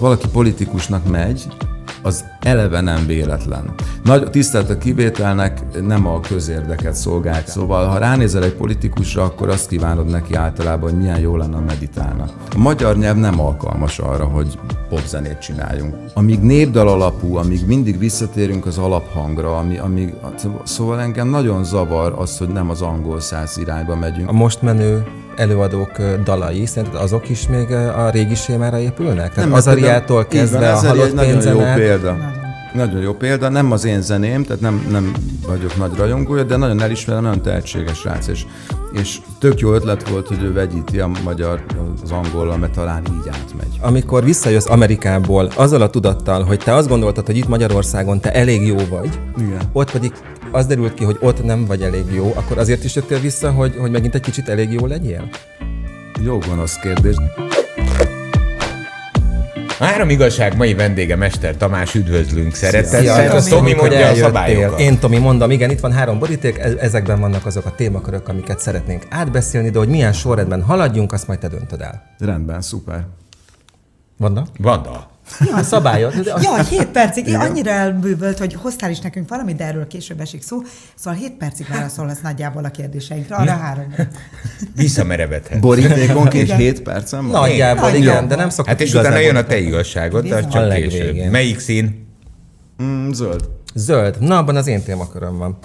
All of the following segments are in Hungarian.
valaki politikusnak megy, az eleve nem véletlen. Nagy tisztelt a kivételnek nem a közérdeket szolgálja. Szóval, ha ránézel egy politikusra, akkor azt kívánod neki általában, hogy milyen jó lenne a meditálna. A magyar nyelv nem alkalmas arra, hogy popzenét csináljunk. Amíg népdal alapú, amíg mindig visszatérünk az alaphangra, ami, amíg, szóval engem nagyon zavar az, hogy nem az angol száz irányba megyünk. A most menő előadók dalai, szerinted azok is még a régi sémára épülnek? Tehát nem, hát Ariától kezdve van, a halott nagyon jó példa. Nagyon jó példa, nem az én zeném, tehát nem, nem vagyok nagy rajongója, de nagyon elismerem, nagyon tehetséges rác, és, és tök jó ötlet volt, hogy ő vegyíti a magyar az angol mert talán így átmegy. Amikor visszajössz Amerikából azzal a tudattal, hogy te azt gondoltad, hogy itt Magyarországon te elég jó vagy, Igen. ott pedig az derült ki, hogy ott nem vagy elég jó, akkor azért is jöttél vissza, hogy, hogy megint egy kicsit elég jó legyél? Jó az kérdés. A három igazság mai vendége Mester Tamás, üdvözlünk szeretettel. Tomi, Tomi mondja a szabályokat. Én Tomi mondom, igen, itt van három boríték, ezekben vannak azok a témakörök, amiket szeretnénk átbeszélni, de hogy milyen sorrendben haladjunk, azt majd te döntöd el. Rendben, szuper. Vanda? Vanda. Ja. Az... ja, 7 percig. Én Annyira elbűvölt, hogy hoztál is nekünk valamit, de erről később esik szó. Szóval 7 percig válaszolhatsz nagyjából a kérdéseinkre. Arra három. Visszamerevedhet. és 7 percem? van? Nagyjából, igen, igen, de nem szokott Hát és utána jön a te igazságod, de csak később. Melyik szín? Mm, zöld. Zöld. Na, abban az én témaköröm van.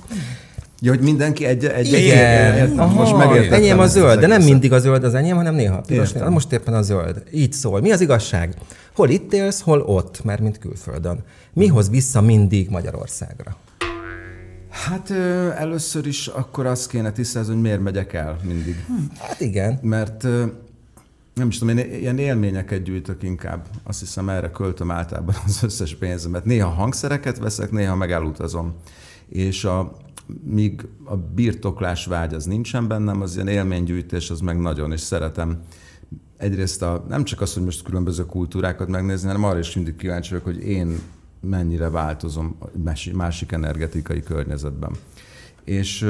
Ja, hogy mindenki egy, egy, egy Igen. Aha, most megértettem. Enyém a zöld, de nem mindig a zöld az enyém, hanem néha piros. Néha. Most éppen a zöld. Így szól. Mi az igazság? Hol itt élsz, hol ott, Mert mint külföldön. Mi hoz vissza mindig Magyarországra? Hát ö, először is akkor azt kéne tisztázni, hogy miért megyek el mindig. Hm, hát igen. Mert ö, nem is tudom, én ilyen élményeket gyűjtök inkább. Azt hiszem, erre költöm általában az összes pénzemet. Néha hangszereket veszek, néha meg elutazom. És a, míg a birtoklás vágy az nincsen bennem, az ilyen élménygyűjtés az meg nagyon, és szeretem egyrészt a, nem csak az, hogy most különböző kultúrákat megnézni, hanem arra is mindig kíváncsi vagyok, hogy én mennyire változom másik energetikai környezetben. És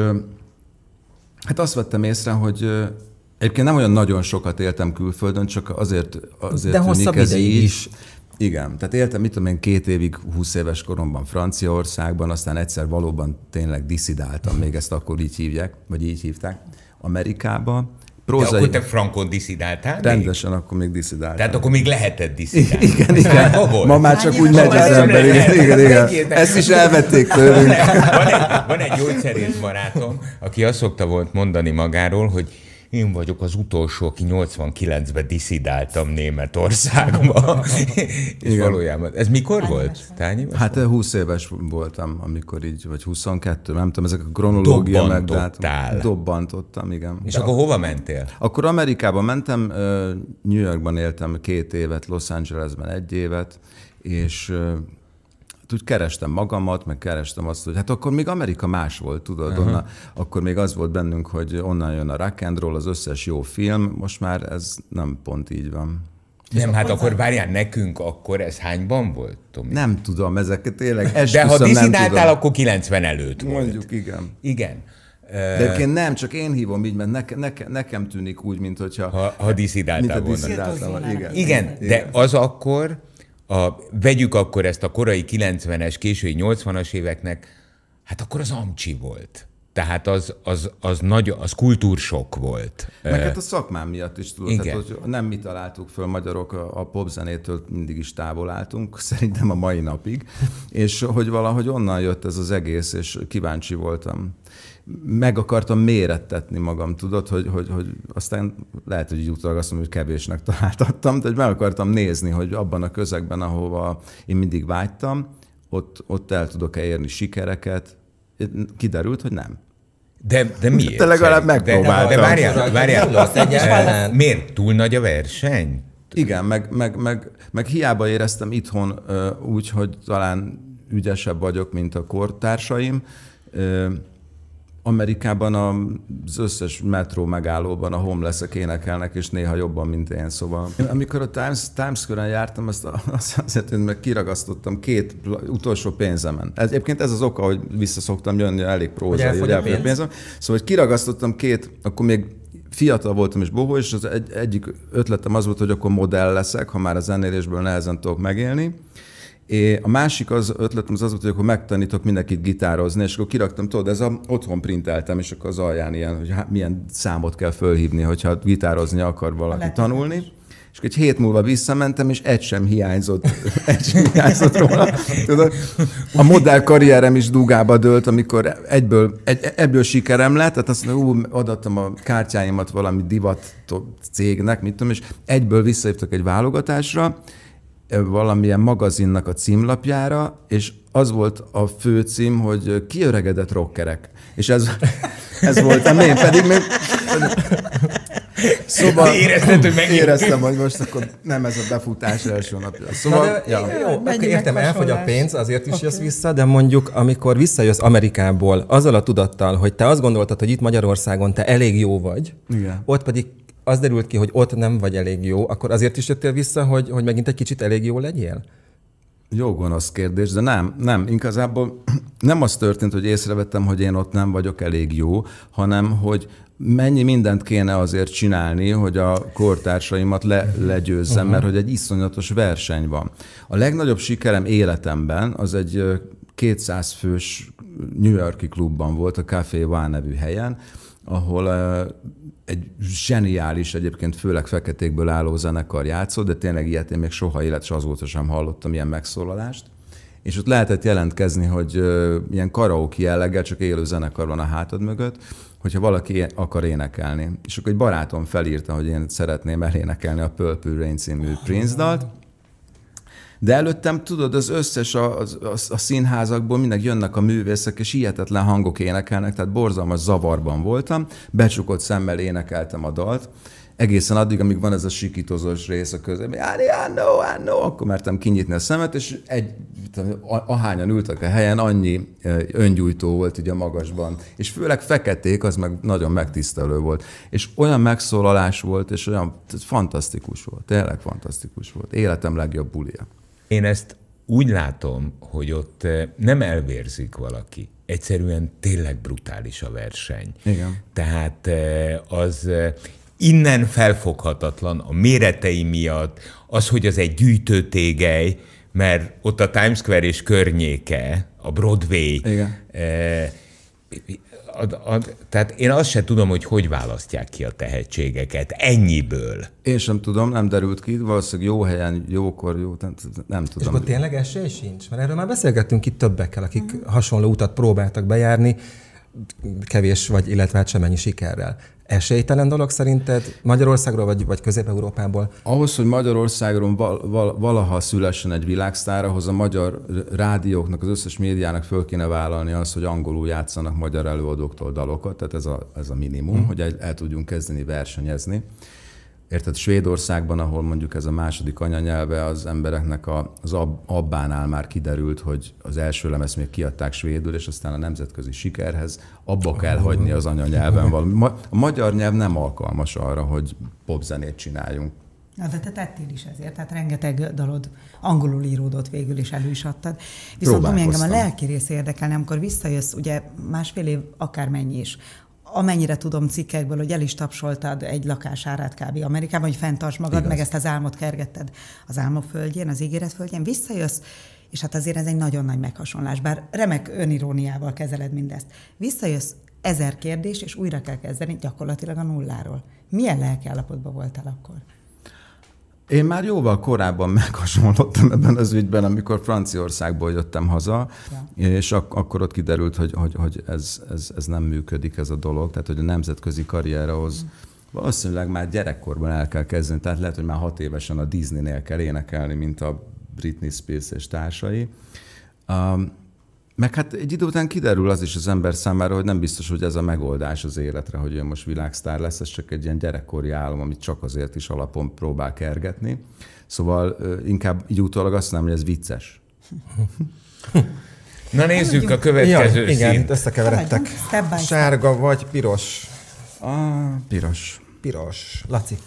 hát azt vettem észre, hogy Egyébként nem olyan nagyon sokat éltem külföldön, csak azért, azért De hosszabb ideig így, is. Igen, tehát éltem, mit tudom én, két évig, húsz éves koromban Franciaországban, aztán egyszer valóban tényleg diszidáltam, még ezt akkor így hívják, vagy így hívták, Amerikába. Prózai... De akkor te frankon diszidáltál Rendesen, még? akkor még diszidáltál. Tehát akkor még lehetett diszidálni. Igen, igen. Hát, Ma már csak hát, úgy megy az ember. Igen, igen, igen. Ezt is elvették tőlünk. Van egy, van egy gyógyszerész barátom, aki azt szokta volt mondani magáról, hogy én vagyok az utolsó, aki 89-ben diszidáltam Németországba. és valójában, ez mikor volt? Tányi? Hát volt? 20 éves voltam, amikor így, vagy 22, nem tudom, ezek a kronológia meg. Hát Dobbantottam, igen. És De akkor hova mentél? Akkor Amerikába mentem, New Yorkban éltem két évet, Los Angelesben egy évet, és úgy kerestem magamat, meg kerestem azt, hogy hát akkor még Amerika más volt, tudod, uh-huh. onna, akkor még az volt bennünk, hogy onnan jön a rock and roll, az összes jó film, most már ez nem pont így van. Nem, hát akkor várjál, nekünk akkor ez hányban volt, Tomi? Nem tudom, ezeket tényleg De ha diszidáltál, akkor 90 előtt volt. Mondjuk, igen. Igen. De én nem, csak én hívom így, mert neke, neke, nekem tűnik úgy, mint hogyha... Ha, ha diszidáltál volna. igen. igen, igen, de az akkor a, vegyük akkor ezt a korai 90-es, késői 80-as éveknek, hát akkor az amcsi volt. Tehát az, az, az, nagy, az kultúrsok volt. Meg hát a szakmám miatt is tudod, Igen. Tehát, hogy nem mi találtuk föl magyarok, a, a popzenétől mindig is távol álltunk, szerintem a mai napig, és hogy valahogy onnan jött ez az egész, és kíváncsi voltam meg akartam mérettetni magam, tudod, hogy, hogy, hogy aztán lehet, hogy utólag azt mondom, hogy kevésnek találtattam, de hogy meg akartam nézni, hogy abban a közegben, ahova én mindig vágytam, ott, ott el tudok-e érni sikereket. Kiderült, hogy nem. De, de miért? Te legalább megpróbáltam. De, de várjál, várjál. Miért? Túl nagy a verseny? Igen, meg, meg, meg, meg hiába éreztem itthon úgy, hogy talán ügyesebb vagyok, mint a kortársaim, Amerikában az összes metró megállóban a homeless-ek énekelnek, és néha jobban, mint én. Szóval én, amikor a Times, Times körön jártam, azt, azt azért én meg kiragasztottam két utolsó pénzemen. Ez, egyébként ez az oka, hogy visszaszoktam jönni, elég prózai, hogy elfogy a pénzem. Szóval, hogy kiragasztottam két, akkor még fiatal voltam és bohó, és az egy, egyik ötletem az volt, hogy akkor modell leszek, ha már a zenélésből nehezen tudok megélni É, a másik az ötletem az az volt, hogy akkor megtanítok mindenkit gitározni, és akkor kiraktam, tudod, ez a, otthon printeltem, és akkor az alján ilyen, hogy hát milyen számot kell fölhívni, hogyha gitározni akar valaki Lehet, tanulni. És egy hét múlva visszamentem, és egy sem hiányzott, egy sem hiányzott róla. Tudod, a modell karrierem is dugába dőlt, amikor egyből, egy, ebből sikerem lett, tehát azt mondom, ú, adattam a kártyáimat valami divat cégnek, mit tudom, és egyből visszajöttek egy válogatásra, valamilyen magazinnak a címlapjára, és az volt a fő cím, hogy kiöregedett rockerek. És ez, ez volt a én, pedig még... Szóval érezted, hogy megint. Éreztem, hogy most akkor nem ez a befutás első napja. Szóval, de, ja. jó, akkor értem, elfogy a pénz, azért is okay. jössz vissza, de mondjuk, amikor visszajössz Amerikából, azzal a tudattal, hogy te azt gondoltad, hogy itt Magyarországon te elég jó vagy, Igen. ott pedig az derült ki, hogy ott nem vagy elég jó, akkor azért is jöttél vissza, hogy, hogy megint egy kicsit elég jó legyél? Jó gonosz kérdés, de nem, nem. Inkább nem az történt, hogy észrevettem, hogy én ott nem vagyok elég jó, hanem hogy mennyi mindent kéne azért csinálni, hogy a kortársaimat le, legyőzzem, uh-huh. mert mhm. hogy egy iszonyatos verseny van. A legnagyobb sikerem életemben az egy 200 fős New Yorki klubban volt, a Café Vá nevű helyen, ahol egy zseniális, egyébként főleg feketékből álló zenekar játszott, de tényleg ilyet én még soha élet, se azóta sem hallottam ilyen megszólalást. És ott lehetett jelentkezni, hogy ilyen karaoke jelleggel, csak élő zenekar van a hátad mögött, hogyha valaki akar énekelni. És akkor egy barátom felírta, hogy én szeretném elénekelni a Purple Rain című Prince dalt, de előttem, tudod, az összes a, a, a színházakból mindig jönnek a művészek, és hihetetlen hangok énekelnek, tehát borzalmas zavarban voltam, becsukott szemmel énekeltem a dalt, egészen addig, amíg van ez a sikítozós rész a közben, I know, I know, akkor mertem kinyitni a szemet, és egy, ahányan ültek a helyen, annyi e, öngyújtó volt ugye a magasban. És főleg feketék, az meg nagyon megtisztelő volt. És olyan megszólalás volt, és olyan fantasztikus volt, tényleg fantasztikus volt. Életem legjobb bulia. Én ezt úgy látom, hogy ott eh, nem elvérzik valaki. Egyszerűen tényleg brutális a verseny. Igen. Tehát eh, az eh, innen felfoghatatlan a méretei miatt, az, hogy az egy gyűjtőtégely, mert ott a Times Square és környéke, a Broadway, Igen a, a, tehát én azt se tudom, hogy hogy választják ki a tehetségeket ennyiből. Én sem tudom, nem derült ki, valószínűleg jó helyen, jókor, jó, nem, nem tudom. És akkor tényleg esély sincs? Mert erről már beszélgettünk itt többekkel, akik mm. hasonló utat próbáltak bejárni, kevés, vagy illetve hát semennyi sikerrel. Esélytelen dolog szerinted Magyarországról vagy, vagy Közép-Európából? Ahhoz, hogy Magyarországról val, val, valaha szülessen egy világsztár, ahhoz a magyar rádióknak, az összes médiának föl kéne vállalni az, hogy angolul játszanak magyar előadóktól dalokat, tehát ez a, ez a minimum, mm. hogy el, el tudjunk kezdeni versenyezni. Érted, Svédországban, ahol mondjuk ez a második anyanyelve az embereknek a, az ab, abbánál már kiderült, hogy az első lemezt még kiadták svédül, és aztán a nemzetközi sikerhez abba kell oh, hagyni az anyanyelven valami. A magyar nyelv nem alkalmas arra, hogy popzenét csináljunk. Na, de te tettél is ezért, tehát rengeteg dalod angolul íródott végül is elő is adtad. Viszont ami engem a lelki rész érdekelne, amikor visszajössz, ugye másfél év akármennyi is, amennyire tudom cikkekből, hogy el is tapsoltad egy lakás árát kb. Amerikában, hogy fenntarts magad, Igaz. meg ezt az álmot kergetted az álmok földjén, az ígéret földjén, visszajössz, és hát azért ez egy nagyon nagy meghasonlás, bár remek öniróniával kezeled mindezt. Visszajössz ezer kérdés, és újra kell kezdeni gyakorlatilag a nulláról. Milyen lelkiállapotban voltál akkor? Én már jóval korábban meghasonlottam ebben az ügyben, amikor Franciaországból jöttem haza, ja. és ak- akkor ott kiderült, hogy, hogy, hogy ez, ez, ez nem működik ez a dolog, tehát hogy a nemzetközi karrierhoz mm. valószínűleg már gyerekkorban el kell kezdeni, tehát lehet, hogy már hat évesen a Disney-nél kell énekelni, mint a Britney Spears és társai. Um, meg hát egy idő után kiderül az is az ember számára, hogy nem biztos, hogy ez a megoldás az életre, hogy ő most világsztár lesz, ez csak egy ilyen gyerekkori álom, amit csak azért is alapon próbál kergetni. Szóval inkább így utólag azt nem, hogy ez vicces. Na nézzük a következő ja, Igen, összekeveredtek. Sárga vagy piros? A piros. Piros. Laci.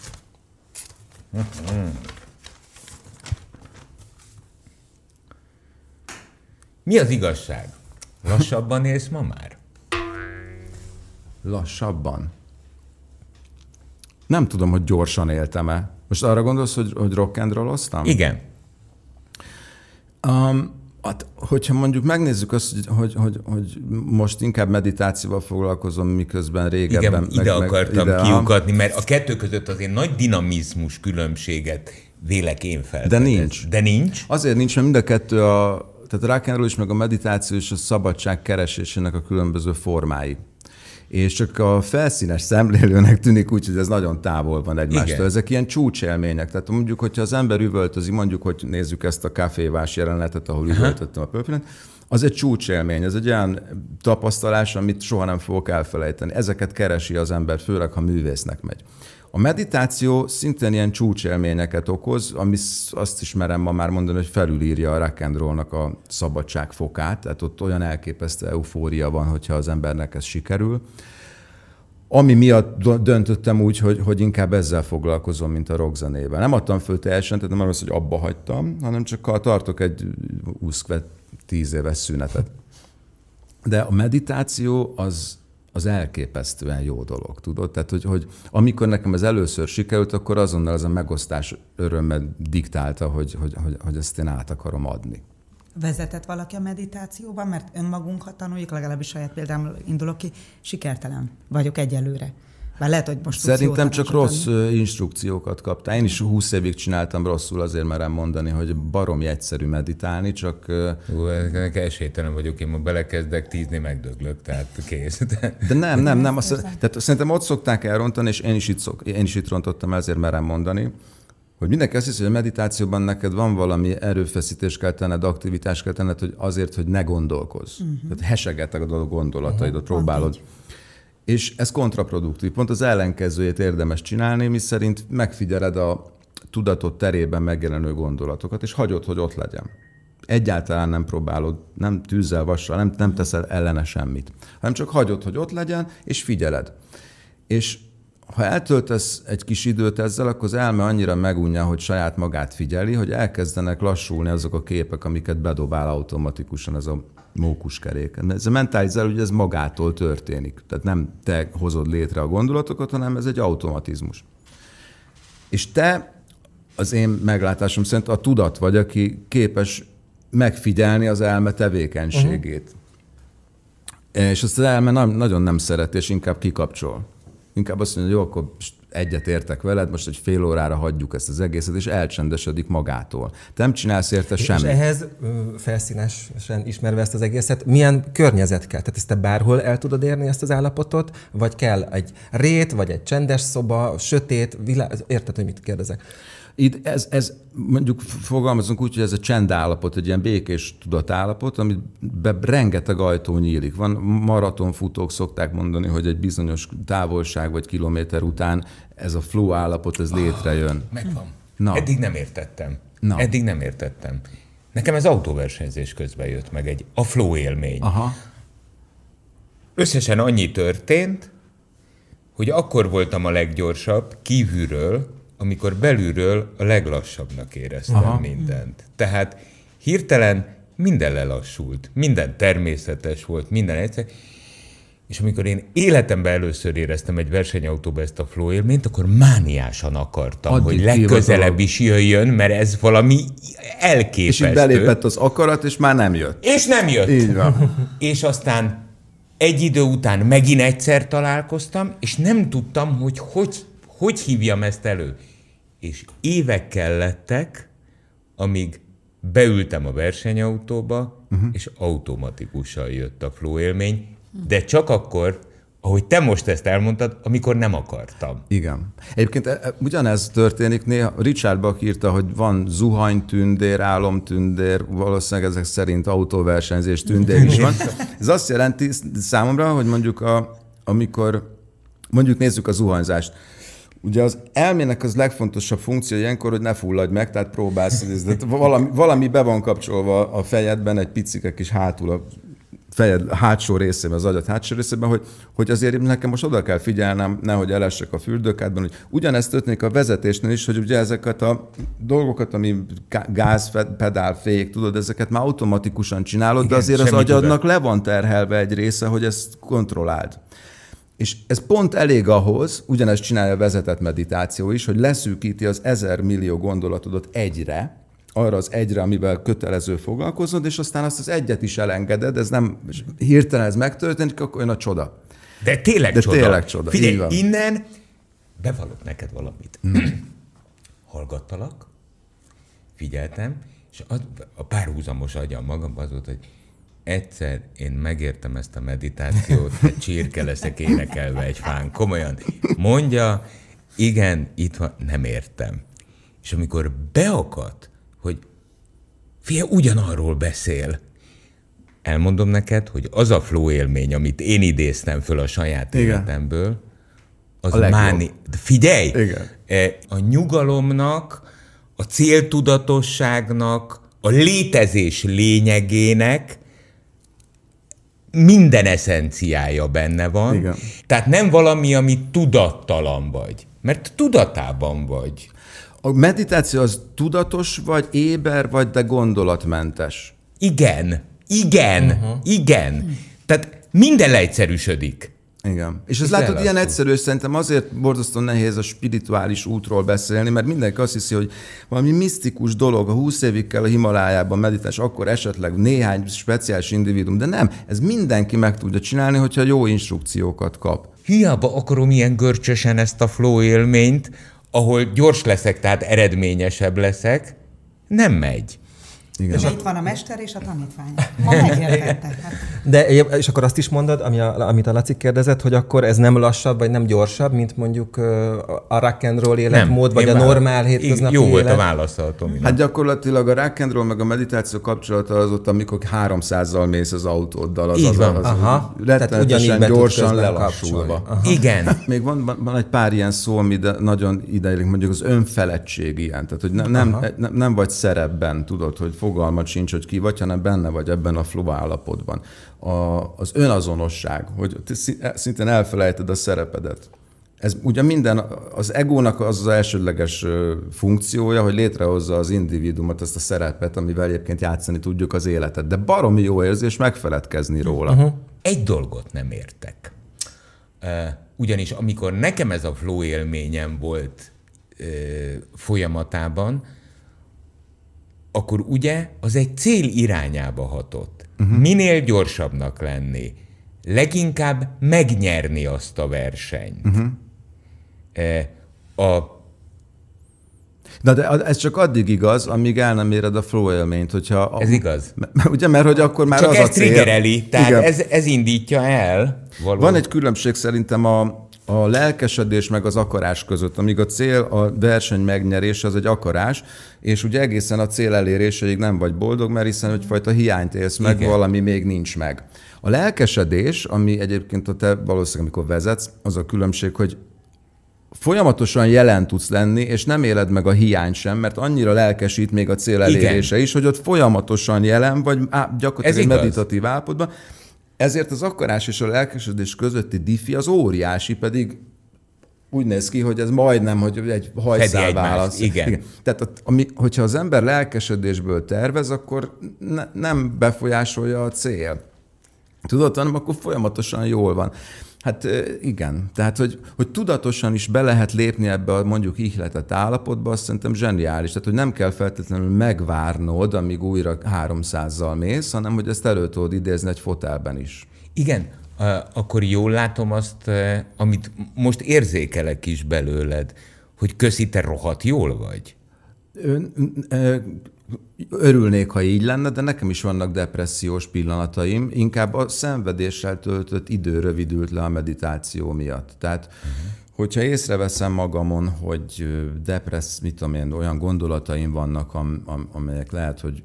Mm-hmm. Mi az igazság? Lassabban élsz ma már? Lassabban. Nem tudom, hogy gyorsan éltem-e. Most arra gondolsz, hogy, hogy rock and osztam? Igen. Um, hát, hogyha mondjuk megnézzük azt, hogy, hogy, hogy, hogy most inkább meditációval foglalkozom, miközben régebben... Igen, meg, ide akartam ide kiukatni, a... mert a kettő között azért nagy dinamizmus különbséget vélek én fel. De nincs. De nincs? Azért nincs, mert mind a kettő a tehát a rock is, meg a meditáció és a szabadság keresésének a különböző formái és csak a felszínes szemlélőnek tűnik úgy, hogy ez nagyon távol van egymástól. Igen. Ezek ilyen csúcselmények. Tehát mondjuk, hogyha az ember üvöltözi, mondjuk, hogy nézzük ezt a kávévás jelenetet, ahol üvöltöttem a pöpinát, az egy csúcsélmény, ez egy olyan tapasztalás, amit soha nem fogok elfelejteni. Ezeket keresi az ember, főleg, ha művésznek megy. A meditáció szintén ilyen csúcselményeket okoz, ami azt ismerem ma már mondani, hogy felülírja a rock and a szabadság fokát, tehát ott olyan elképesztő eufória van, hogyha az embernek ez sikerül. Ami miatt döntöttem úgy, hogy, hogy inkább ezzel foglalkozom, mint a rockzenével. Nem adtam föl teljesen, tehát nem arra, hogy abba hagytam, hanem csak tartok egy 20 tíz éves szünetet. De a meditáció az az elképesztően jó dolog, tudod? Tehát, hogy, hogy amikor nekem ez először sikerült, akkor azonnal az a megosztás örömmel diktálta, hogy, hogy, hogy, hogy ezt én át akarom adni. Vezetett valaki a meditációban, mert önmagunkat tanuljuk, legalábbis saját példámról indulok ki, sikertelen vagyok egyelőre. Már lehet, hogy most Szerintem csak rossz instrukciókat kaptál. Én is 20 évig csináltam rosszul, azért merem mondani, hogy barom egyszerű meditálni, csak... Hú, ennek esélytelen vagyok, én ma belekezdek tízni, megdöglök, tehát kész. De nem, nem, nem. Azt, tehát szerintem ott szokták elrontani, és én is itt, szok, én is itt rontottam, ezért merem mondani, hogy mindenki azt hiszi, hogy a meditációban neked van valami erőfeszítés kell tenned, aktivitás kell tenned, hogy azért, hogy ne gondolkozz. Uh-huh. Tehát hesegetek a gondolataidot, uh-huh. próbálod. És ez kontraproduktív. Pont az ellenkezőjét érdemes csinálni, mi szerint megfigyeled a tudatod terében megjelenő gondolatokat, és hagyod, hogy ott legyen. Egyáltalán nem próbálod, nem tűzzel, vassal, nem, nem teszel ellene semmit, hanem csak hagyod, hogy ott legyen, és figyeled. És ha eltöltesz egy kis időt ezzel, akkor az elme annyira megunja, hogy saját magát figyeli, hogy elkezdenek lassulni azok a képek, amiket bedobál automatikusan ez a mókuskerék. Ez a mentális záró, ugye ez magától történik. Tehát nem te hozod létre a gondolatokat, hanem ez egy automatizmus. És te az én meglátásom szerint a tudat vagy, aki képes megfigyelni az elme tevékenységét. Uh-huh. És azt az elme nagyon nem szeret, és inkább kikapcsol inkább azt mondja, hogy jó, akkor egyet értek veled, most egy fél órára hagyjuk ezt az egészet, és elcsendesedik magától. Te nem csinálsz érte semmit. És ehhez felszínesen ismerve ezt az egészet, milyen környezet kell? Tehát ezt te bárhol el tudod érni ezt az állapotot, vagy kell egy rét, vagy egy csendes szoba, sötét, vilá... érted, hogy mit kérdezek? Itt ez, ez mondjuk fogalmazunk úgy, hogy ez a csend állapot, egy ilyen békés tudatállapot, amit rengeteg ajtó nyílik. Van maratonfutók szokták mondani, hogy egy bizonyos távolság vagy kilométer után ez a flow állapot, ez létrejön. Ah, megvan. Na. Eddig nem értettem. Na. Eddig nem értettem. Nekem ez autóversenyzés közben jött meg egy a flow élmény. Aha. Összesen annyi történt, hogy akkor voltam a leggyorsabb kívülről, amikor belülről a leglassabbnak éreztem Aha. mindent. Tehát hirtelen minden lelassult, minden természetes volt, minden egyszer. És amikor én életemben először éreztem egy versenyautóba ezt a flow élményt, akkor mániásan akartam, Addig hogy legközelebb is jöjjön, mert ez valami elképesztő. És belépett az akarat, és már nem jött. És nem jött. Így van. és aztán egy idő után megint egyszer találkoztam, és nem tudtam, hogy hogy hogy hívjam ezt elő? És évek kellettek, amíg beültem a versenyautóba, uh-huh. és automatikusan jött a flow élmény, de csak akkor, ahogy te most ezt elmondtad, amikor nem akartam. Igen. Egyébként e, e, ugyanez történik néha. Richard Bach írta, hogy van zuhanytündér, álomtündér, valószínűleg ezek szerint autóversenyzés tündér is van. Ez azt jelenti számomra, hogy mondjuk a, amikor mondjuk nézzük a zuhanyzást. Ugye az elmének az legfontosabb funkció ilyenkor, hogy ne fulladj meg, tehát próbálsz, de valami, valami be van kapcsolva a fejedben, egy picike kis hátul a fejed hátsó részében, az agyat hátsó részében, hogy, hogy azért nekem most oda kell figyelnem, nehogy elessek a fürdőkádban, hogy ugyanezt történik a vezetésnél is, hogy ugye ezeket a dolgokat, ami gáz, pedál, fék, tudod, ezeket már automatikusan csinálod, Igen, de azért az agyadnak tudod. le van terhelve egy része, hogy ezt kontrolláld. És ez pont elég ahhoz, ugyanezt csinálja a vezetett meditáció is, hogy leszűkíti az ezer millió gondolatodat egyre, arra az egyre, amivel kötelező foglalkozod, és aztán azt az egyet is elengeded, ez nem hirtelen ez megtörténik, akkor jön a csoda. De tényleg De csoda. tényleg csoda. Figyelj, innen bevallok neked valamit. Mm. Hallgattalak, figyeltem, és a párhuzamos agyam magamban az volt, hogy egyszer én megértem ezt a meditációt, hogy csirke leszek énekelve egy fán. Komolyan mondja, igen, itt van, nem értem. És amikor beakadt, hogy fia ugyanarról beszél, elmondom neked, hogy az a flow élmény, amit én idéztem föl a saját igen. életemből, az a legjobb. máni... De figyelj! Igen. E, a nyugalomnak, a céltudatosságnak, a létezés lényegének, minden eszenciája benne van. Igen. Tehát nem valami, ami tudattalan vagy, mert tudatában vagy. A meditáció az tudatos vagy, éber vagy, de gondolatmentes. Igen, igen, uh-huh. igen. Tehát minden leegyszerűsödik. Igen. És ez látod, ilyen egyszerű, és szerintem azért borzasztóan nehéz a spirituális útról beszélni, mert mindenki azt hiszi, hogy valami misztikus dolog, a 20 évig kell a Himalájában meditálni, akkor esetleg néhány speciális individum, de nem, ez mindenki meg tudja csinálni, hogyha jó instrukciókat kap. Hiába akarom ilyen görcsösen ezt a flow élményt, ahol gyors leszek, tehát eredményesebb leszek, nem megy. Igen. És itt van a mester és a tanítvány. Ma hát. De, és akkor azt is mondod, ami a, amit a Laci kérdezett, hogy akkor ez nem lassabb, vagy nem gyorsabb, mint mondjuk a rock and roll életmód, nem, vagy a már, hétköznapi Jó élet? volt a válasz a Tomi. Hát gyakorlatilag a rock and roll meg a meditáció kapcsolata az ott, amikor 300 mész az autóddal, az Így van. az, az Aha. Ugyanígy gyorsan lelassulva. Igen. Hát még van, van, van, egy pár ilyen szó, ami de nagyon ideig, mondjuk az önfeledtség ilyen, tehát hogy nem, nem, nem, nem vagy szerepben, tudod, hogy fogalmat sincs, hogy ki vagy, hanem benne vagy ebben a flow állapotban. A, az önazonosság, hogy e, szintén elfelejted a szerepedet. Ez ugye minden, az egónak az az elsődleges funkciója, hogy létrehozza az individumot, ezt a szerepet, amivel egyébként játszani tudjuk az életet. De baromi jó érzés megfeledkezni róla. Uh-huh. Egy dolgot nem értek. Ugyanis amikor nekem ez a flow élményem volt folyamatában, akkor ugye az egy cél irányába hatott. Uh-huh. Minél gyorsabbnak lenni, leginkább megnyerni azt a versenyt. Uh-huh. E, a Na de ez csak addig igaz, amíg el nem éred a flow élményt, hogyha... A, ez igaz. Ugye, mert hogy akkor már csak az ez a cél... triggereli, tehát ez, ez indítja el. Való. Van egy különbség szerintem a, a lelkesedés meg az akarás között. Amíg a cél, a verseny megnyerése az egy akarás, és ugye egészen a cél eléréséig nem vagy boldog, mert hiszen egyfajta hiányt élsz meg, Igen. valami még nincs meg. A lelkesedés, ami egyébként a te valószínűleg, amikor vezetsz, az a különbség, hogy folyamatosan jelen tudsz lenni, és nem éled meg a hiány sem, mert annyira lelkesít még a cél elérése Igen. is, hogy ott folyamatosan jelen vagy, á, gyakorlatilag Ez egy meditatív állapotban, ezért az akarás és a lelkesedés közötti diffi az óriási, pedig úgy néz ki, hogy ez majdnem, hogy egy hajszál válasz. Igen. Igen. Tehát ami, hogyha az ember lelkesedésből tervez, akkor ne, nem befolyásolja a cél. Tudod, hanem akkor folyamatosan jól van. Hát igen, tehát hogy, hogy tudatosan is be lehet lépni ebbe a mondjuk ihletett állapotba, azt szerintem zseniális. Tehát, hogy nem kell feltétlenül megvárnod, amíg újra 300-zal mész, hanem hogy ezt elő tudod idézni egy fotelben is. Igen, akkor jól látom azt, amit most érzékelek is belőled, hogy köszi, te rohadt jól vagy. Ön, örülnék, ha így lenne, de nekem is vannak depressziós pillanataim. Inkább a szenvedéssel töltött idő rövidült le a meditáció miatt. Tehát, uh-huh. hogyha észreveszem magamon, hogy depressz, mit tudom én, olyan gondolataim vannak, am, am, amelyek lehet, hogy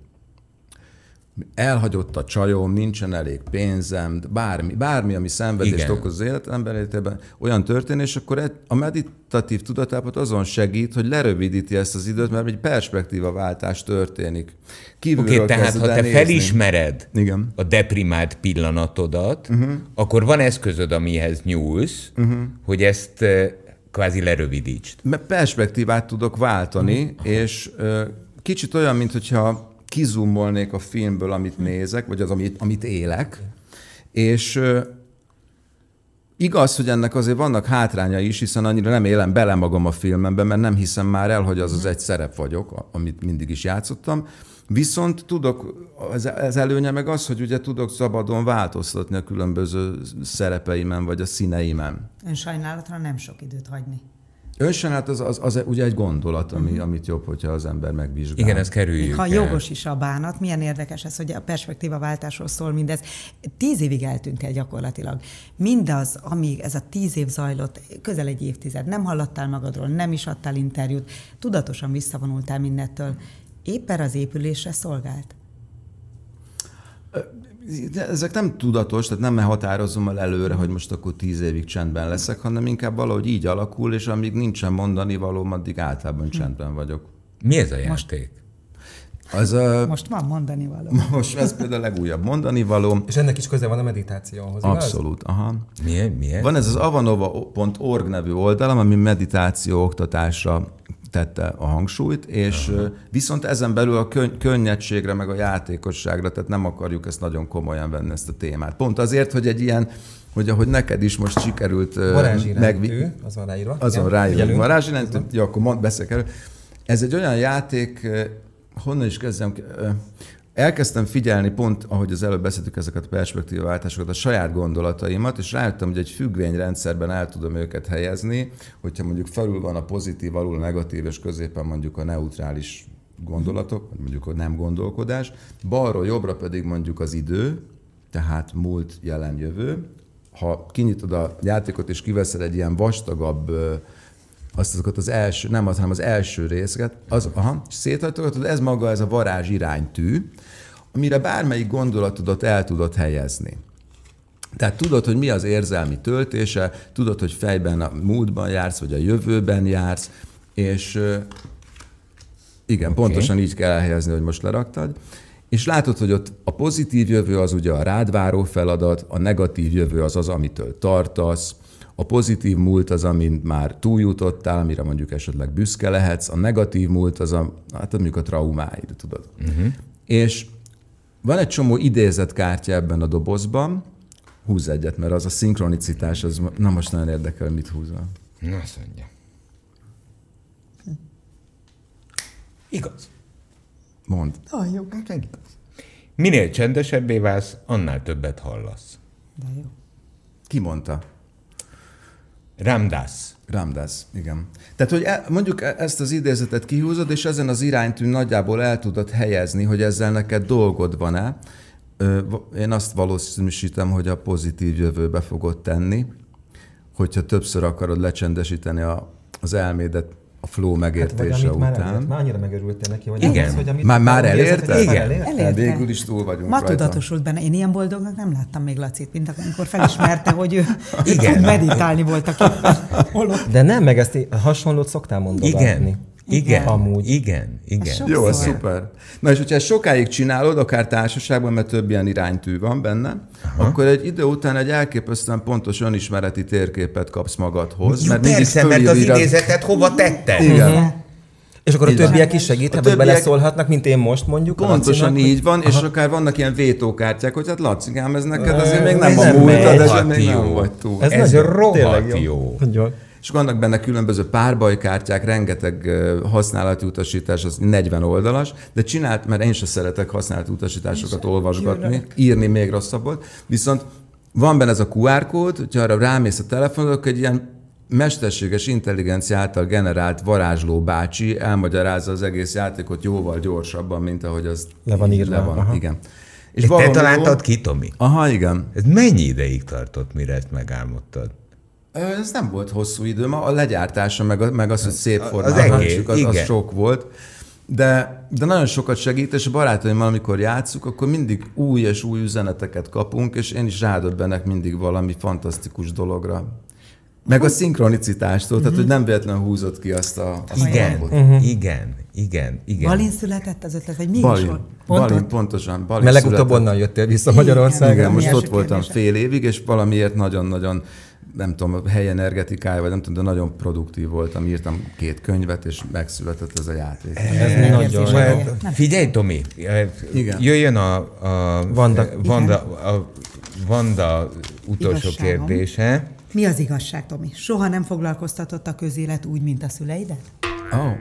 elhagyott a csajom, nincsen elég pénzem, bármi, bármi ami szenvedést Igen. okoz az életemben, életében, olyan történés, akkor egy, a meditatív tudatápot azon segít, hogy lerövidíti ezt az időt, mert egy perspektívaváltás történik. Oké, okay, tehát ha te nézni. felismered Igen. a deprimált pillanatodat, uh-huh. akkor van eszközöd, amihez nyúlsz, uh-huh. hogy ezt eh, kvázi lerövidítsd. Mert perspektívát tudok váltani, uh-huh. és kicsit olyan, mintha kizumolnék a filmből, amit hm. nézek, vagy az, amit, amit élek, és Igaz, hogy ennek azért vannak hátrányai is, hiszen annyira nem élem bele magam a filmembe, mert nem hiszem már el, hogy az az hm. egy szerep vagyok, amit mindig is játszottam. Viszont tudok, ez, ez előnye meg az, hogy ugye tudok szabadon változtatni a különböző szerepeimen, vagy a színeimen. Ön sajnálatra nem sok időt hagyni. Önsajnálat az, az, az, ugye egy gondolat, ami, mhm. amit jobb, hogyha az ember megvizsgál. Igen, ez kerüljük. Ha el. jogos is a bánat, milyen érdekes ez, hogy a perspektíva váltásról szól mindez. Tíz évig eltűnt el gyakorlatilag. Mindaz, amíg ez a tíz év zajlott, közel egy évtized, nem hallottál magadról, nem is adtál interjút, tudatosan visszavonultál mindettől, éppen az épülésre szolgált ezek nem tudatos, tehát nem határozom el előre, hogy most akkor tíz évig csendben leszek, hanem inkább valahogy így alakul, és amíg nincsen mondani való, addig általában hm. csendben vagyok. Mi ez a játék? Az a... Most van mondani való. Most ez például a legújabb mondani való. És ennek is köze van a meditációhoz, Abszolút, igaz? aha. Miért? Miért? Van ez az avanova.org nevű oldalam, ami meditáció oktatásra tette a hangsúlyt, és Aha. viszont ezen belül a könny- könnyedségre, meg a játékosságra, tehát nem akarjuk ezt nagyon komolyan venni, ezt a témát. Pont azért, hogy egy ilyen hogy ahogy neked is most sikerült... Varázsiránytő, azon ráírva. Azon ráírva. jó, akkor mond, beszélj erről. Ez egy olyan játék, honnan is kezdem, elkezdtem figyelni pont, ahogy az előbb beszéltük ezeket a perspektívaváltásokat, a saját gondolataimat, és rájöttem, hogy egy függvényrendszerben el tudom őket helyezni, hogyha mondjuk felül van a pozitív, alul a negatív, és középen mondjuk a neutrális gondolatok, mondjuk a nem gondolkodás, balról jobbra pedig mondjuk az idő, tehát múlt, jelen, jövő. Ha kinyitod a játékot és kiveszed egy ilyen vastagabb azt azokat az első, nem az, hanem az első részeket, az, aha, és széthajtogatod, ez maga ez a varázs iránytű, amire bármelyik gondolatodat el tudod helyezni. Tehát tudod, hogy mi az érzelmi töltése, tudod, hogy fejben a múltban jársz, vagy a jövőben jársz, és igen, okay. pontosan így kell elhelyezni, hogy most leraktad. És látod, hogy ott a pozitív jövő az ugye a rád váró feladat, a negatív jövő az az, amitől tartasz, a pozitív múlt az, amint már túljutottál, amire mondjuk esetleg büszke lehetsz. A negatív múlt az, a, hát mondjuk a traumáid, tudod. Uh-huh. És van egy csomó idézetkártya ebben a dobozban. Húz egyet, mert az a szinkronicitás, az, na most nagyon érdekel, mit húzol. Na, azt mondja. Igaz. Mond. Na, jó. Hát Minél csendesebbé válsz, annál többet hallasz. De jó. Ki mondta? Ramdas. Ramdas, igen. Tehát, hogy e, mondjuk e, ezt az idézetet kihúzod, és ezen az iránytű nagyjából el tudod helyezni, hogy ezzel neked dolgod van-e. Én azt valószínűsítem, hogy a pozitív jövőbe fogod tenni, hogyha többször akarod lecsendesíteni a, az elmédet, a flow megértése hát, vagy, után. Már, már annyira megörültél neki, hogy igen. Az, hogy amit már, már elérte? Igen. elérte. Végül is túl vagyunk Ma tudatosult benne. Én ilyen boldognak nem láttam még Lacit, mint amikor felismerte, hogy ő igen. tud meditálni voltak De nem, meg ezt hasonlót szoktál mondogatni. Igen. Igen, igen, amúgy. Igen, igen. Ez Jó, ez szuper. Na és hogyha ezt sokáig csinálod, akár társaságban, mert több ilyen iránytű van benne, Aha. akkor egy idő után egy elképesztően pontos önismereti térképet kapsz magadhoz. Jó, mert persze, mert az ira... idézetet hova tette? Igen. És akkor a többiek is is segíthetnek, többiek... beleszólhatnak, mint én most mondjuk. Pontosan így van, Aha. és akár vannak ilyen vétókártyák, hogy hát Laci, ez neked azért még nem a múltad, ez még nem vagy túl. Ez, ez rohadt jó. jó és vannak benne különböző párbajkártyák, rengeteg használati utasítás, az 40 oldalas, de csinált, mert én sem szeretek használati utasításokat olvasgatni, jönnek. írni még rosszabb volt, viszont van benne ez a QR kód, hogyha arra rámész a telefonod, akkor egy ilyen mesterséges intelligencia által generált varázsló bácsi elmagyarázza az egész játékot jóval gyorsabban, mint ahogy az le van írva. Le van, igen. És te találtad ki, Tomi? Aha, igen. Ez mennyi ideig tartott, mire ezt megálmodtad? Ez nem volt hosszú idő, ma a legyártása, meg, a, meg az, hogy szép formában az, egész, az, az sok volt. De, de nagyon sokat segít, és a barátaimmal, amikor játszuk, akkor mindig új és új üzeneteket kapunk, és én is rádöbbenek mindig valami fantasztikus dologra. Meg a szinkronicitástól, uh-huh. tehát hogy mhm. nem véletlenül húzott ki azt a... Azt igen, a uh-huh. Mhm. igen, igen, igen. Balin született az ötlet, vagy mi Balin, volt? Pont Balin, ott? pontosan. Balin Mert legutóbb onnan jöttél vissza Magyarországra. Igen, most ott voltam kérdése. fél évig, és valamiért nagyon-nagyon nem tudom, energetikája, vagy nem tudom, de nagyon produktív voltam. Írtam két könyvet, és megszületett ez a játék. Ez e, nagyon jó. Figyelj, Tomi, eh, Igen. jöjjön a, a Vanda, eh, Vanda, a Vanda utolsó Igazságom. kérdése. Mi az igazság, Tomi? Soha nem foglalkoztatott a közélet úgy, mint a szüleidet? Oh.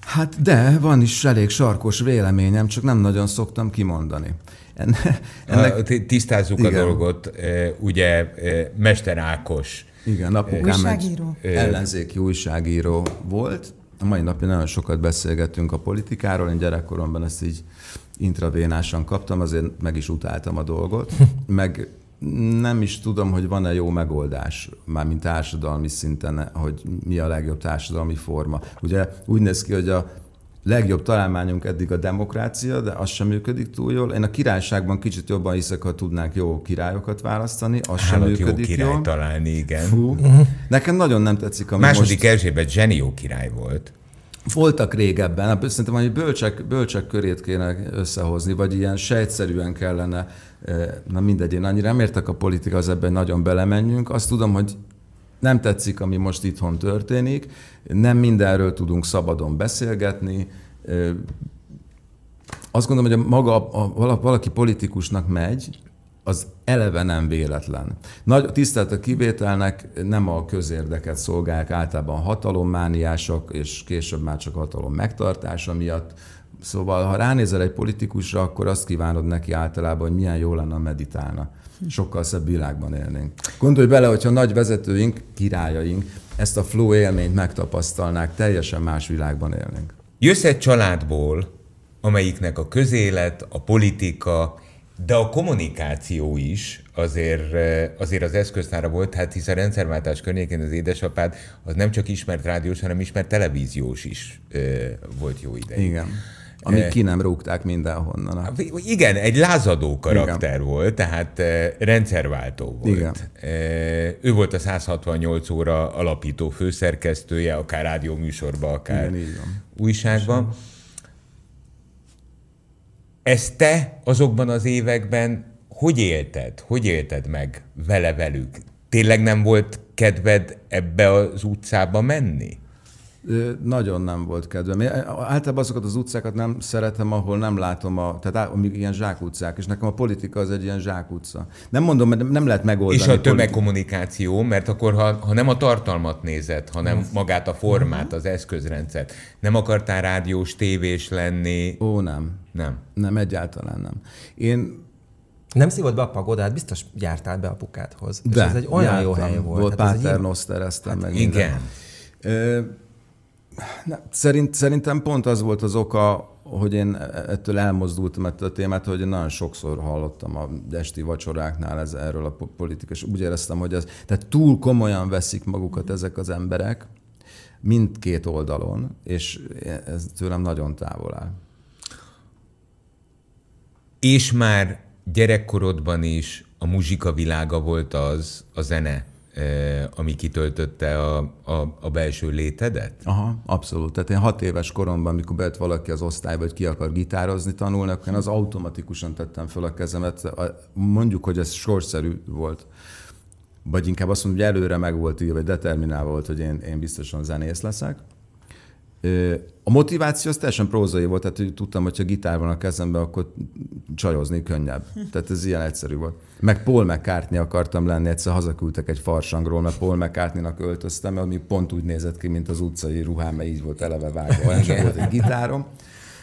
Hát de, van is elég sarkos véleményem, csak nem nagyon szoktam kimondani. Ennek... Tisztázzuk igen. a dolgot, e, ugye e, Mester Ákos. Igen, e, apukám újságíró. egy ellenzéki újságíró volt. A mai napig nagyon sokat beszélgetünk a politikáról, én gyerekkoromban ezt így intravénásan kaptam, azért meg is utáltam a dolgot, meg nem is tudom, hogy van-e jó megoldás, már mint társadalmi szinten, hogy mi a legjobb társadalmi forma. Ugye úgy néz ki, hogy a legjobb találmányunk eddig a demokrácia, de az sem működik túl jól. Én a királyságban kicsit jobban hiszek, ha tudnánk jó királyokat választani, az Hálat sem hát, működik jó király jól. találni, igen. Fú. Nekem nagyon nem tetszik, ami Második most... Erzsébet jó király volt. Voltak régebben, hát szerintem hogy bölcsek, bölcsek körét kéne összehozni, vagy ilyen sejtszerűen kellene, eh, na mindegy, én annyira nem értek a politika, az ebben nagyon belemenjünk. Azt tudom, hogy nem tetszik, ami most itthon történik, nem mindenről tudunk szabadon beszélgetni. Azt gondolom, hogy a maga, a, valaki politikusnak megy, az eleve nem véletlen. Nagy tisztelt a kivételnek nem a közérdeket szolgálják általában hatalommániások, és később már csak hatalom megtartása miatt. Szóval, ha ránézel egy politikusra, akkor azt kívánod neki általában, hogy milyen jó lenne, meditálna sokkal szebb világban élnénk. Gondolj bele, hogyha nagy vezetőink, királyaink ezt a flow élményt megtapasztalnák, teljesen más világban élnénk. Jössz egy családból, amelyiknek a közélet, a politika, de a kommunikáció is azért, eh, azért az eszköztára volt, hát hisz a rendszerváltás környékén az édesapád az nem csak ismert rádiós, hanem ismert televíziós is ö, eh, volt jó ideig. Igen. Ami eh. ki nem rúgták mindenhonnan. Hát, igen, egy lázadó karakter igen. volt, tehát eh, rendszerváltó volt. Igen. Eh, ő volt a 168 óra alapító főszerkesztője, akár rádióműsorban, akár igen. újságban. Ezt te azokban az években hogy élted? Hogy élted meg vele velük? Tényleg nem volt kedved ebbe az utcába menni? Nagyon nem volt kedvem. Én általában azokat az utcákat nem szeretem, ahol nem látom a... Tehát még ilyen zsákutcák, és nekem a politika az egy ilyen zsákutca. Nem mondom, mert nem lehet megoldani. És a tömegkommunikáció, mert akkor ha, ha nem a tartalmat nézed, hanem Ez. magát a formát, mhm. az eszközrendszert, nem akartál rádiós, tévés lenni? Ó, nem. Nem. Nem, egyáltalán nem. Én nem szívod be a pagodát, biztos gyártál be apukádhoz. De, és ez egy olyan jártam, jó hely volt. Volt hát Páternosztereztem hát meg igen. Minden ne, szerint, szerintem pont az volt az oka, hogy én e-, ettől elmozdultam ettől a témát, hogy én nagyon sokszor hallottam a esti vacsoráknál ez, erről a politikus. Úgy éreztem, hogy ez, tehát túl komolyan veszik magukat ezek az emberek, mindkét oldalon, és e-, ez tőlem nagyon távol áll. És már gyerekkorodban is a muzsika világa volt az, a zene, ami kitöltötte a, a, a belső létedet? Aha, abszolút. Tehát én hat éves koromban, amikor bejött valaki az osztályba, hogy ki akar gitározni akkor én az automatikusan tettem fel a kezemet. Mondjuk, hogy ez sorszerű volt vagy inkább azt mondom, hogy előre meg volt írva, vagy determinálva volt, hogy én, én biztosan zenész leszek. A motiváció az teljesen prózai volt, tehát hogy tudtam, hogy ha gitár van a kezemben, akkor csajozni könnyebb. Tehát ez ilyen egyszerű volt. Meg Paul McCartney akartam lenni, egyszer hazaküldtek egy farsangról, mert Paul McCartney-nak öltöztem, ami pont úgy nézett ki, mint az utcai ruhám, mert így volt eleve vágva, olyan sem volt egy gitárom.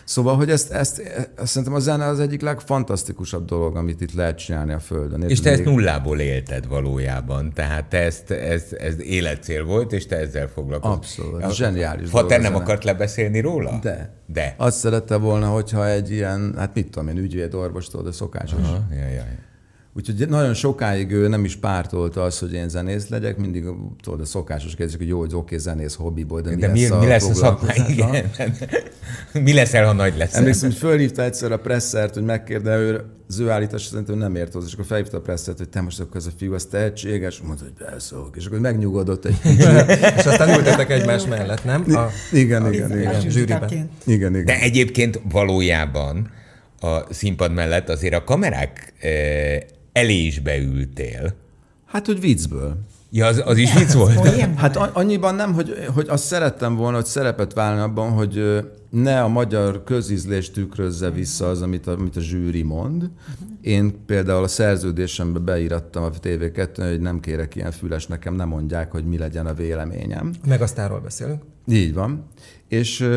Szóval, hogy ezt, ezt, ezt szerintem a zene az egyik legfantasztikusabb dolog, amit itt lehet csinálni a Földön. Épp és te ezt nullából élted valójában, tehát te ezt, ez, ez életcél volt, és te ezzel foglalkoztál. Abszolút, a, zseniális Ha te nem akart lebeszélni róla? De. De. Azt szerette volna, hogyha egy ilyen, hát mit tudom én, ügyvéd, orvostól, de szokásos. Aha, jaj, jaj. Úgyhogy nagyon sokáig ő nem is pártolta az, hogy én zenész legyek, mindig tudod, a szokásos kérdés, hogy jó, hogy oké, zenész, hobbiból, de, mi de mi, lesz, mi, mi lesz a, a szakma? Igen. mi leszel, ha nagy lesz? Emlékszem, hogy fölhívta egyszer a presszert, hogy megkérde, ő az ő állítása szerintem nem ért hozzá, és akkor felhívta a presszert, hogy te most akkor ez a fiú, az tehetséges, mondta, hogy beszok, és akkor megnyugodott egy kicsit. és aztán ültetek egymás mellett, nem? A, igen, a, igen, a, igen, igen. igen, igen. De egyébként valójában a színpad mellett azért a kamerák eh, elé is beültél. Hát úgy viccből. Ja, az, az is vicc volt? Folyam. Hát annyiban nem, hogy, hogy azt szerettem volna, hogy szerepet válni abban, hogy ne a magyar közízlés tükrözze vissza az, amit a, amit a zsűri mond. Mhm. Én például a szerződésembe beírattam a tv 2 hogy nem kérek ilyen füles, nekem nem mondják, hogy mi legyen a véleményem. Meg aztánról beszélünk. Így van. És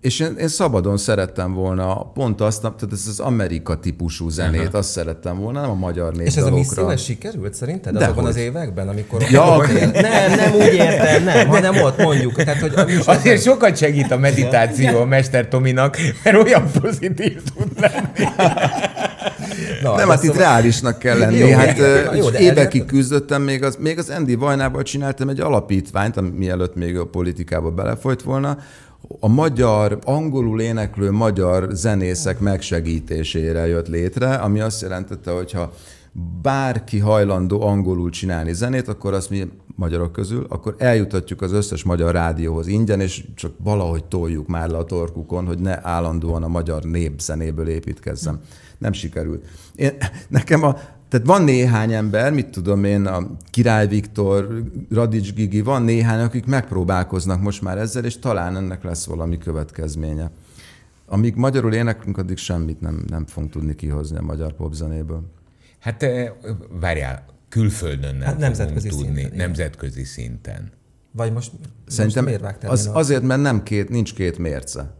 és én, én szabadon szerettem volna pont azt, tehát ez az Amerika típusú zenét, Aha. azt szerettem volna, nem a magyar népdalokra. És ez a misszió, ez sikerült szerinted De azokban hogy. az években, amikor... Ja, okay. nem, nem úgy értem, nem, hanem ott mondjuk. Tehát, hogy Azért sokat segít a meditáció a Mester Tominak, mert olyan pozitív tud lenni. Na, nem, hát itt szóval... reálisnak kell lenni. Jó, hát jó, de évekig ez... küzdöttem, még az, még az Andy Vajnával csináltam egy alapítványt, mielőtt még a politikába belefolyt volna, a magyar, angolul éneklő magyar zenészek megsegítésére jött létre, ami azt jelentette, ha bárki hajlandó angolul csinálni zenét, akkor azt mi magyarok közül, akkor eljutatjuk az összes magyar rádióhoz ingyen, és csak valahogy toljuk már le a torkukon, hogy ne állandóan a magyar népzenéből építkezzem. Nem sikerült. Én, nekem a tehát van néhány ember, mit tudom én, a Király Viktor, Radics Gigi, van néhány, akik megpróbálkoznak most már ezzel, és talán ennek lesz valami következménye. Amíg magyarul éneklünk, addig semmit nem, nem fogunk tudni kihozni a magyar popzenéből. Hát eh, várjál, külföldön nem hát nemzetközi tudni, szinten, nemzetközi szinten. Vagy most, Szerintem most miért Az, azért, mert nem két, nincs két mérce.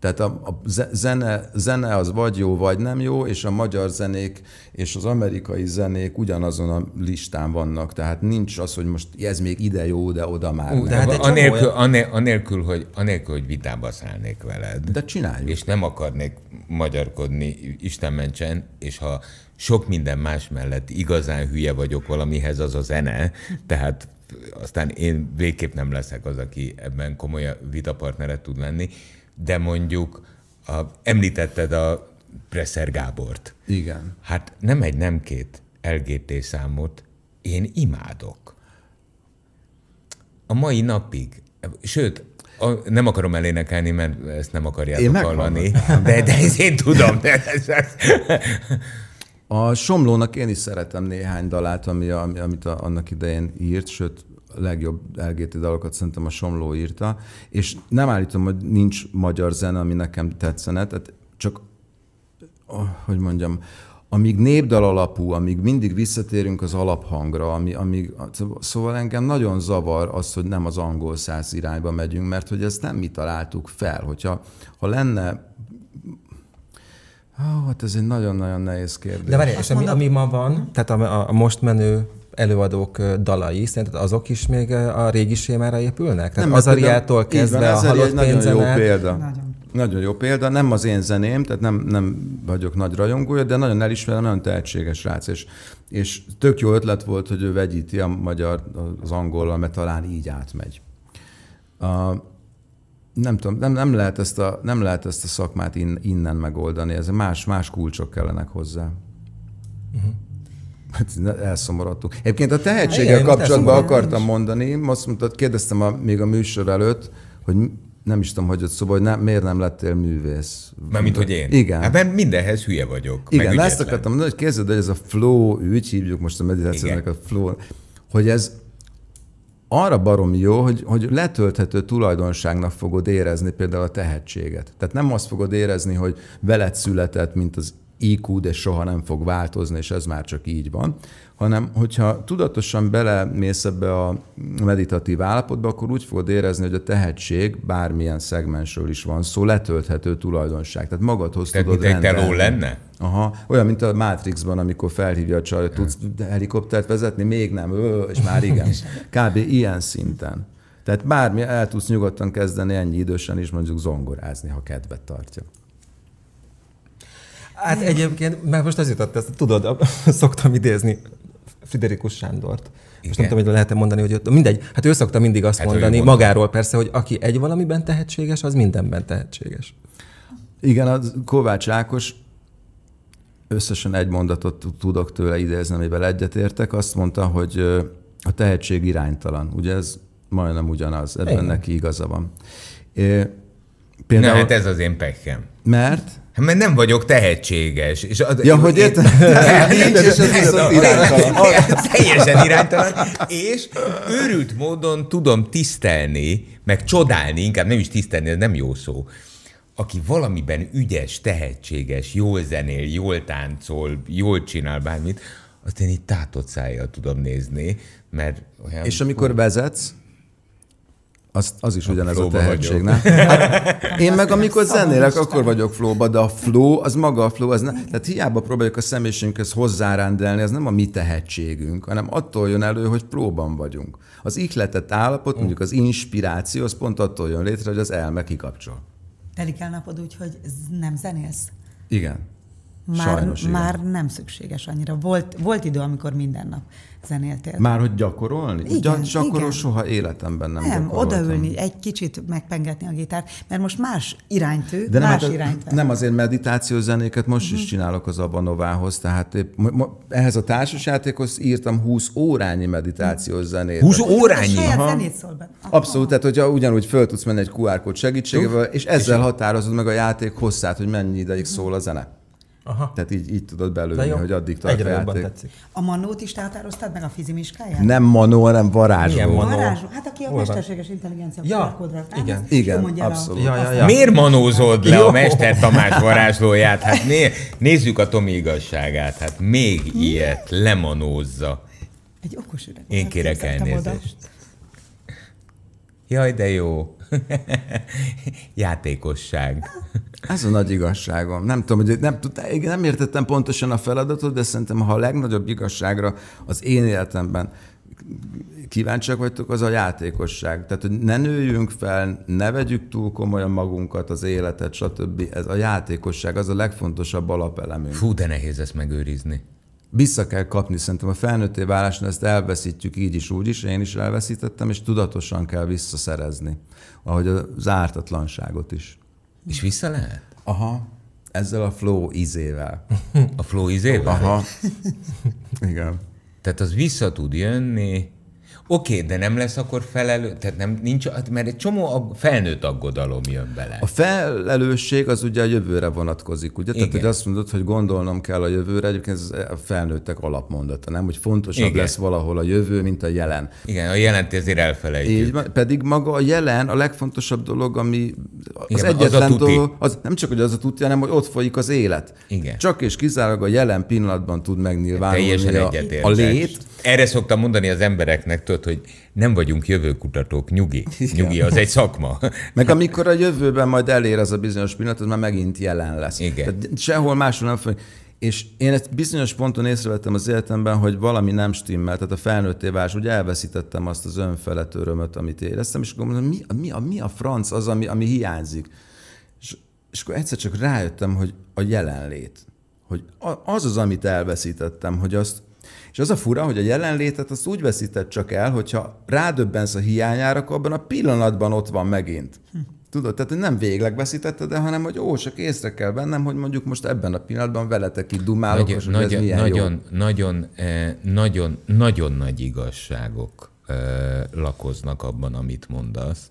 Tehát a, a zene, zene az vagy jó, vagy nem jó, és a magyar zenék és az amerikai zenék ugyanazon a listán vannak. Tehát nincs az, hogy most ez még ide jó, de oda már Ú, nem. Hát anélkül, olyan... anél, anélkül, hogy, anélkül, hogy vitába szállnék veled. De csináljuk. És nem akarnék magyarkodni, Isten mentsen, és ha sok minden más mellett igazán hülye vagyok valamihez, az a zene, tehát aztán én végképp nem leszek az, aki ebben komoly vitapartneret tud lenni, de mondjuk a, említetted a Presser Gábort. Igen. Hát nem egy, nem két LGT számot én imádok. A mai napig. Sőt, a, nem akarom elénekelni, mert ezt nem akarjátok hallani. De, de ez én tudom. De ez, ez. A Somlónak én is szeretem néhány dalát, ami, ami, amit a, annak idején írt, sőt, legjobb LGT dalokat szerintem a Somló írta, és nem állítom, hogy nincs magyar zene, ami nekem tetszene, tehát csak, ah, hogy mondjam, amíg népdal alapú, amíg mindig visszatérünk az alaphangra, ami, amíg, szóval engem nagyon zavar az, hogy nem az angol száz irányba megyünk, mert hogy ezt nem mi találtuk fel. Hogyha ha lenne Ó, oh, ah, hát ez egy nagyon-nagyon nehéz kérdés. De várj, és ami, ami ma van, tehát a, a most menő előadók dalai, szerinted azok is még a régi sémára épülnek? Tehát nem, hát Ariától kezdve van, a halott egy nagyon jó példa. Nagyon. nagyon jó példa, nem az én zeném, tehát nem, nem vagyok nagy rajongója, de nagyon elismerem, nagyon tehetséges rác, és, és tök jó ötlet volt, hogy ő vegyíti a magyar az angol mert talán így átmegy. A, nem tudom, nem, nem, lehet ezt a, nem lehet ezt a szakmát in, innen megoldani, ez más, más kulcsok kellenek hozzá. Uh-huh. Hát, Elszomorodtunk. Egyébként a tehetséggel hát kapcsolatban akartam mondani, azt mondtad, kérdeztem a, még a műsor előtt, hogy nem is tudom, hogy ott szóba, hogy ne, miért nem lettél művész. Mert mint hogy én. Igen. Hát mert mindenhez hülye vagyok. Igen, meg ezt akartam mondani, hogy kérdezed, hogy ez a flow ügy, hívjuk most a meditációnak a flow, hogy ez arra barom jó, hogy, hogy letölthető tulajdonságnak fogod érezni például a tehetséget. Tehát nem azt fogod érezni, hogy veled született, mint az IQ, de soha nem fog változni, és ez már csak így van, hanem hogyha tudatosan belemész ebbe a meditatív állapotba, akkor úgy fogod érezni, hogy a tehetség bármilyen szegmensről is van szó, letölthető tulajdonság. Tehát magadhoz Te tudod rendelni. egy lenne? Aha, olyan, mint a Matrixban, amikor felhívja a csaj, tudsz helikoptert vezetni? Még nem, Ö, és már igen. Kb. ilyen szinten. Tehát bármi, el tudsz nyugodtan kezdeni ennyi idősen is mondjuk zongorázni, ha kedvet tartja. Hát egyébként, mert most az jutott, ezt tudod, szoktam idézni Friderikus Sándort. Igen. Most nem tudom, hogy lehet-e mondani, hogy ott, mindegy. Hát ő szokta mindig azt hát mondani magáról persze, hogy aki egy valamiben tehetséges, az mindenben tehetséges. Igen, a Kovács Ákos összesen egy mondatot tudok tőle idézni, amivel egyetértek. Azt mondta, hogy a tehetség iránytalan. Ugye ez majdnem ugyanaz. Ebben Igen. neki igaza van. É, például, Na hát ez az én pekkem. Mert? Hát, mert nem vagyok tehetséges. És az, ja, hogy érted? Teljesen iránytalan. És őrült módon tudom tisztelni, meg csodálni, inkább nem is tisztelni, ez nem jó szó, aki valamiben ügyes, tehetséges, jól zenél, jól táncol, jól csinál bármit, azt én így tátott szájjal tudom nézni, mert olyan... És amikor vezetsz? Az, az is ugyanez a, a tehetség, nem? Hát, én meg amikor zenélek, akkor vagyok flóba, de a flow, az maga a flow, az nem, tehát hiába próbáljuk a személyiségünkhez hozzárendelni, ez nem a mi tehetségünk, hanem attól jön elő, hogy flóban vagyunk. Az ihletett állapot, hm. mondjuk az inspiráció, az pont attól jön létre, hogy az elme kikapcsol. Telik el napod úgy, hogy nem zenélsz? Igen. Már, Sajnos, igen. már nem szükséges annyira. Volt, volt idő, amikor minden nap zenéltél. Már hogy gyakorolni? Igen, Gyak, gyakorol igen. soha életemben nem Nem, odaülni, egy kicsit megpengetni a gitárt, mert most más iránytű, De nem, más hát, irányt a, Nem azért zenéket most uh-huh. is mhm. csinálok az Abanovához, tehát épp, ma, ma, ehhez a társasjátékhoz írtam 20 órányi meditációs mhm. zenét. 20 órányi? Aha. Zenét szól be. Aha. Abszolút, tehát hogyha ugyanúgy föl tudsz menni egy QR kód segítségével, és ezzel és határozod meg a játék hosszát, hogy mennyi ideig mhm. szól a zene. Aha. Tehát így, így tudod belőni, hogy addig tart Egyre a játék. tetszik. A manót is átároztad meg a fizimiskáját? Nem manó, hanem varázsló. Igen, manó? Varázsló. Hát aki a mesterséges intelligencia ja. kódra. Igen, igen abszolút. Ja, ja, ja. Miért manózod le a Mester Tamás varázslóját? Hát né, nézzük a Tomi igazságát. Hát még hm? ilyet lemanózza. Egy okos üreg. Én kérek elnézést. Oda. Jaj, de jó. Játékosság. Ez a nagy igazságom. Nem tudom, hogy nem, nem értettem pontosan a feladatot, de szerintem ha a legnagyobb igazságra az én életemben kíváncsiak vagytok, az a játékosság. Tehát, hogy ne nőjünk fel, ne vegyük túl komolyan magunkat, az életet, stb. Ez a játékosság, az a legfontosabb alapelemünk. Fú, de nehéz ezt megőrizni vissza kell kapni. Szerintem a felnőtté válásnál ezt elveszítjük így is, úgy is. Én is elveszítettem, és tudatosan kell visszaszerezni. Ahogy az ártatlanságot is. És vissza lehet? Aha. Ezzel a flow ízével. A flow izével? Aha. Igen. Tehát az vissza tud jönni, Oké, okay, de nem lesz akkor felelő, tehát nem, nincs, hát mert egy csomó felnőtt aggodalom jön bele. A felelősség az ugye a jövőre vonatkozik, ugye? Igen. Tehát, hogy azt mondod, hogy gondolnom kell a jövőre, egyébként ez a felnőttek alapmondata, nem? Hogy fontosabb Igen. lesz valahol a jövő, mint a jelen. Igen, a jelent ezért elfelejtjük. Így pedig maga a jelen a legfontosabb dolog, ami az Igen, egyetlen az a dolog, az, nem csak, hogy az a tudja, hanem, hogy ott folyik az élet. Igen. Csak és kizárólag a jelen pillanatban tud hát megnyilvánulni a, a lét. Erre szoktam mondani az embereknek, tudod, hogy nem vagyunk jövőkutatók, nyugi. Nyugi, az egy szakma. Meg amikor a jövőben majd elér az a bizonyos pillanat, az már megint jelen lesz. Igen. Tehát sehol máshol nem fog. És én ezt bizonyos ponton észrevettem az életemben, hogy valami nem stimmel, tehát a felnőtt válás, ugye elveszítettem azt az önfelett örömöt, amit éreztem, és akkor mondom, mi, mi, a, mi a franc az, ami, ami hiányzik? És, és akkor egyszer csak rájöttem, hogy a jelenlét, hogy az az, amit elveszítettem, hogy azt és az a fura, hogy a jelenlétet azt úgy veszíted csak el, hogyha rádöbbensz a hiányára, akkor abban a pillanatban ott van megint. Hm. Tudod, tehát hogy nem végleg veszítetted el, hanem hogy ó, csak észre kell vennem, hogy mondjuk most ebben a pillanatban veletek itt dumálok, nagyon, és hogy nagyon, ez milyen nagyon, jó. Nagyon, eh, nagyon, nagyon nagy igazságok eh, lakoznak abban, amit mondasz,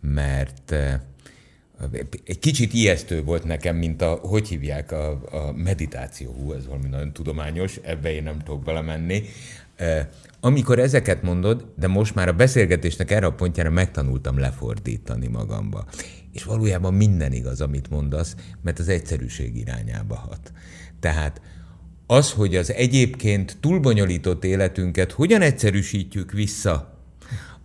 mert eh, egy kicsit ijesztő volt nekem, mint a, hogy hívják, a, a meditáció, hú, ez valami nagyon tudományos, ebbe én nem tudok belemenni. E, amikor ezeket mondod, de most már a beszélgetésnek erre a pontjára megtanultam lefordítani magamba. És valójában minden igaz, amit mondasz, mert az egyszerűség irányába hat. Tehát az, hogy az egyébként túlbonyolított életünket hogyan egyszerűsítjük vissza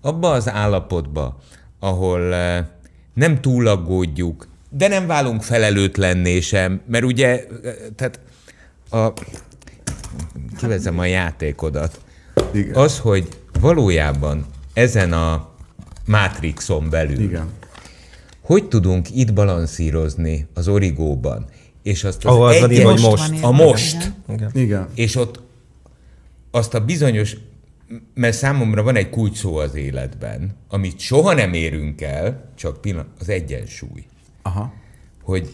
abba az állapotba, ahol e, nem túlaggódjuk, de nem válunk felelőtlenné sem, mert ugye, tehát a, kivezem a játékodat. Igen. Az, hogy valójában ezen a mátrixon belül, Igen. hogy tudunk itt balanszírozni az origóban, és azt az, Ahol az egyes, a, most. a most, Igen. Igen. és ott azt a bizonyos mert számomra van egy kulcs szó az életben, amit soha nem érünk el, csak pillanat, az egyensúly. Aha. Hogy,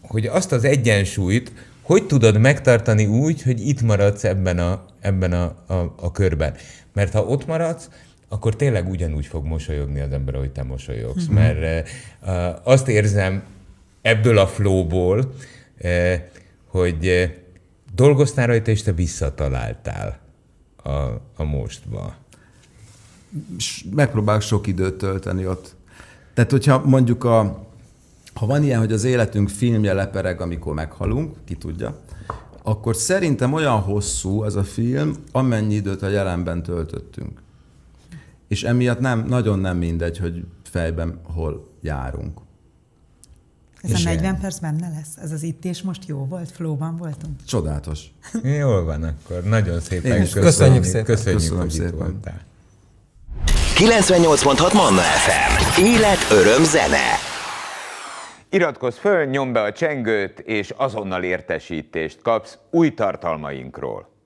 hogy azt az egyensúlyt hogy tudod megtartani úgy, hogy itt maradsz ebben a, ebben a, a, a körben. Mert ha ott maradsz, akkor tényleg ugyanúgy fog mosolyogni az ember, ahogy te mosolyogsz. Mm-hmm. Mert uh, azt érzem ebből a flóból, uh, eh, hogy uh, dolgoztál rajta, és te visszataláltál a, a mostba. Megpróbálok sok időt tölteni ott. Tehát, hogyha mondjuk a, ha van ilyen, hogy az életünk filmje lepereg, amikor meghalunk, ki tudja, akkor szerintem olyan hosszú ez a film, amennyi időt a jelenben töltöttünk. És emiatt nem, nagyon nem mindegy, hogy fejben hol járunk. Ez és a 40 ilyen. perc benne lesz? Ez az itt és most jó volt? Flóban voltunk? Csodálatos. Jól van akkor. Nagyon szépen Én köszönjük. Köszönjük szépen. Köszönjük, köszönjük hogy szépen. itt voltál. 98.6 Manna FM. Élet, öröm, zene. Iratkozz föl, nyomd be a csengőt, és azonnal értesítést kapsz új tartalmainkról.